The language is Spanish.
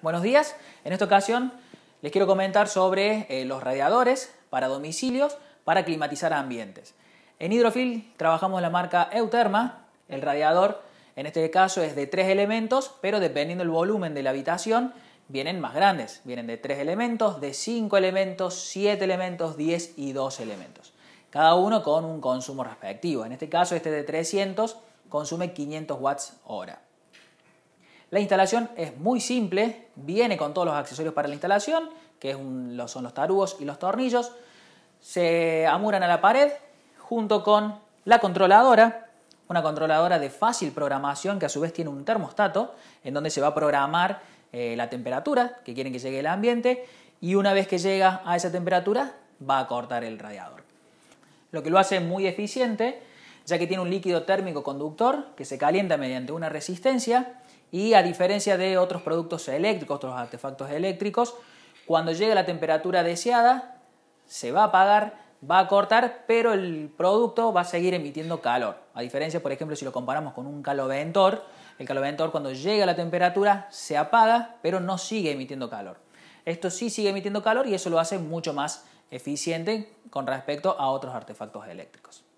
Buenos días. En esta ocasión les quiero comentar sobre eh, los radiadores para domicilios para climatizar ambientes. En Hidrofil trabajamos la marca Euterma. El radiador en este caso es de tres elementos, pero dependiendo del volumen de la habitación vienen más grandes. Vienen de tres elementos, de cinco elementos, siete elementos, diez y dos elementos. Cada uno con un consumo respectivo. En este caso este de 300 consume 500 watts hora. La instalación es muy simple, viene con todos los accesorios para la instalación, que son los tarugos y los tornillos. Se amuran a la pared junto con la controladora, una controladora de fácil programación que a su vez tiene un termostato en donde se va a programar eh, la temperatura que quieren que llegue el ambiente y una vez que llega a esa temperatura va a cortar el radiador. Lo que lo hace muy eficiente ya que tiene un líquido térmico conductor que se calienta mediante una resistencia y a diferencia de otros productos eléctricos, otros artefactos eléctricos, cuando llega a la temperatura deseada se va a apagar, va a cortar, pero el producto va a seguir emitiendo calor. A diferencia, por ejemplo, si lo comparamos con un caloventor, el caloventor cuando llega a la temperatura se apaga, pero no sigue emitiendo calor. Esto sí sigue emitiendo calor y eso lo hace mucho más eficiente con respecto a otros artefactos eléctricos.